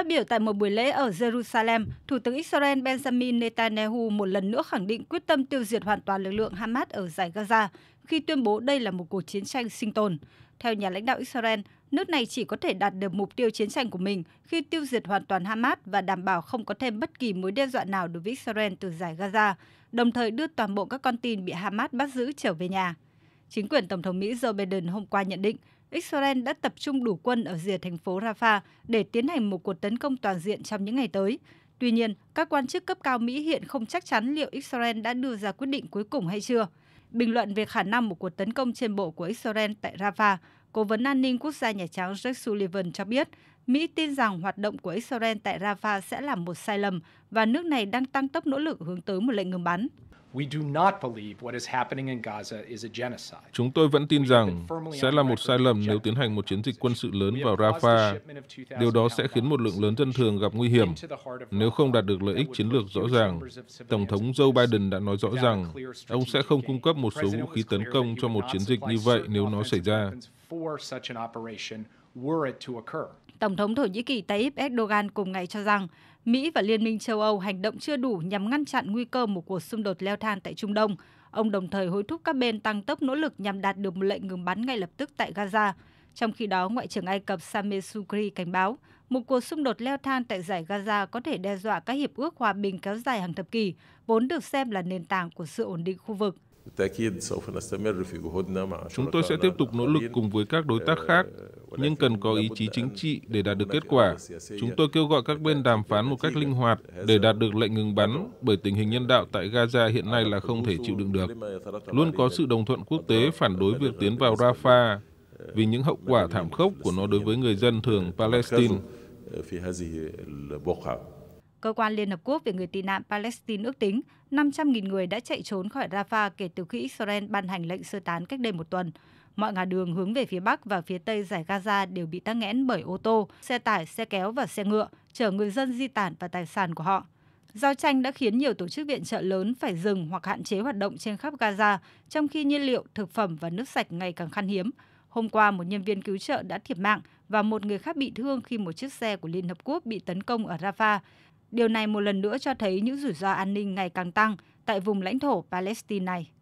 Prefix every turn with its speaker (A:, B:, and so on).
A: Phát biểu tại một buổi lễ ở Jerusalem, Thủ tướng Israel Benjamin Netanyahu một lần nữa khẳng định quyết tâm tiêu diệt hoàn toàn lực lượng Hamas ở giải Gaza khi tuyên bố đây là một cuộc chiến tranh sinh tồn. Theo nhà lãnh đạo Israel, nước này chỉ có thể đạt được mục tiêu chiến tranh của mình khi tiêu diệt hoàn toàn Hamas và đảm bảo không có thêm bất kỳ mối đe dọa nào đối với Israel từ giải Gaza, đồng thời đưa toàn bộ các con tin bị Hamas bắt giữ trở về nhà. Chính quyền Tổng thống Mỹ Joe Biden hôm qua nhận định Israel đã tập trung đủ quân ở rìa thành phố Rafah để tiến hành một cuộc tấn công toàn diện trong những ngày tới. Tuy nhiên, các quan chức cấp cao Mỹ hiện không chắc chắn liệu Israel đã đưa ra quyết định cuối cùng hay chưa. Bình luận về khả năng một cuộc tấn công trên bộ của Israel tại Rafah, Cố vấn an ninh quốc gia Nhà Trắng Jack Sullivan cho biết, Mỹ tin rằng hoạt động của Israel tại Rafah sẽ là một sai lầm và nước này đang tăng tốc nỗ lực hướng tới một lệnh ngừng bắn.
B: Chúng tôi vẫn tin rằng sẽ là một sai lầm nếu tiến hành một chiến dịch quân sự lớn vào Rafah. Điều đó sẽ khiến một lượng lớn dân thường gặp nguy hiểm nếu không đạt được lợi ích chiến lược rõ ràng. Tổng thống Joe Biden đã nói rõ rằng ông sẽ không cung cấp một số vũ khí tấn công cho một chiến dịch như vậy nếu nó xảy ra.
A: Tổng thống Thổ Nhĩ Kỳ Tayyip Erdogan cùng ngày cho rằng Mỹ và Liên minh châu Âu hành động chưa đủ nhằm ngăn chặn nguy cơ một cuộc xung đột leo thang tại Trung Đông. Ông đồng thời hối thúc các bên tăng tốc nỗ lực nhằm đạt được một lệnh ngừng bắn ngay lập tức tại Gaza. Trong khi đó, Ngoại trưởng Ai Cập Sameh Sukri cảnh báo một cuộc xung đột leo thang tại giải Gaza có thể đe dọa các hiệp ước hòa bình kéo dài hàng thập kỷ, vốn được xem là nền tảng của sự ổn định khu vực.
B: Chúng tôi sẽ tiếp tục nỗ lực cùng với các đối tác khác nhưng cần có ý chí chính trị để đạt được kết quả. Chúng tôi kêu gọi các bên đàm phán một cách linh hoạt để đạt được lệnh ngừng bắn, bởi tình hình nhân đạo tại Gaza hiện nay là không thể chịu đựng được. Luôn có sự đồng thuận quốc tế phản đối việc tiến vào Rafah vì những hậu quả thảm khốc của nó đối với người dân thường Palestine.
A: Cơ quan Liên Hợp Quốc về người tị nạn Palestine ước tính 500.000 người đã chạy trốn khỏi Rafah kể từ khi Israel ban hành lệnh sơ tán cách đây một tuần mọi ngã đường hướng về phía Bắc và phía Tây giải Gaza đều bị tắc nghẽn bởi ô tô, xe tải, xe kéo và xe ngựa, chở người dân di tản và tài sản của họ. Giao tranh đã khiến nhiều tổ chức viện trợ lớn phải dừng hoặc hạn chế hoạt động trên khắp Gaza, trong khi nhiên liệu, thực phẩm và nước sạch ngày càng khan hiếm. Hôm qua, một nhân viên cứu trợ đã thiệt mạng và một người khác bị thương khi một chiếc xe của Liên Hợp Quốc bị tấn công ở Rafah. Điều này một lần nữa cho thấy những rủi ro an ninh ngày càng tăng tại vùng lãnh thổ Palestine này.